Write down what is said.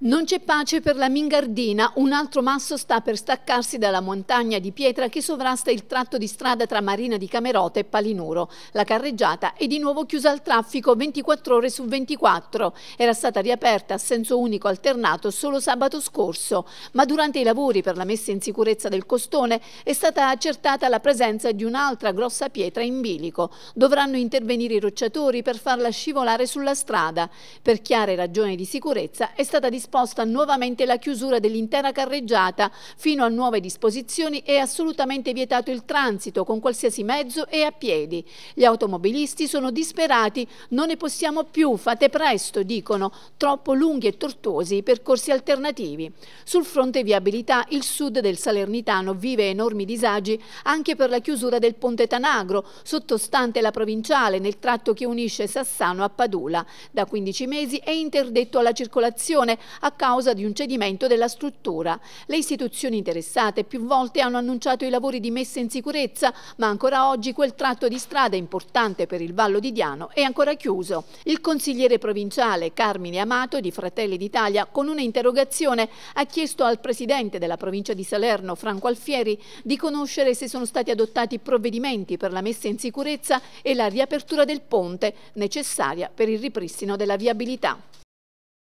Non c'è pace per la Mingardina, un altro masso sta per staccarsi dalla montagna di pietra che sovrasta il tratto di strada tra Marina di Camerota e Palinuro. La carreggiata è di nuovo chiusa al traffico 24 ore su 24. Era stata riaperta a senso unico alternato solo sabato scorso, ma durante i lavori per la messa in sicurezza del costone è stata accertata la presenza di un'altra grossa pietra in bilico. Dovranno intervenire i rocciatori per farla scivolare sulla strada. Per chiare ragioni di sicurezza è stata disposta disposta nuovamente la chiusura dell'intera carreggiata fino a nuove disposizioni è assolutamente vietato il transito con qualsiasi mezzo e a piedi. Gli automobilisti sono disperati, non ne possiamo più, fate presto, dicono, troppo lunghi e tortuosi i percorsi alternativi. Sul fronte viabilità il sud del Salernitano vive enormi disagi anche per la chiusura del ponte Tanagro, sottostante la provinciale nel tratto che unisce Sassano a Padula. Da 15 mesi è interdetto alla circolazione a causa di un cedimento della struttura. Le istituzioni interessate più volte hanno annunciato i lavori di messa in sicurezza, ma ancora oggi quel tratto di strada importante per il Vallo di Diano è ancora chiuso. Il consigliere provinciale Carmine Amato di Fratelli d'Italia con un'interrogazione ha chiesto al presidente della provincia di Salerno, Franco Alfieri, di conoscere se sono stati adottati provvedimenti per la messa in sicurezza e la riapertura del ponte necessaria per il ripristino della viabilità.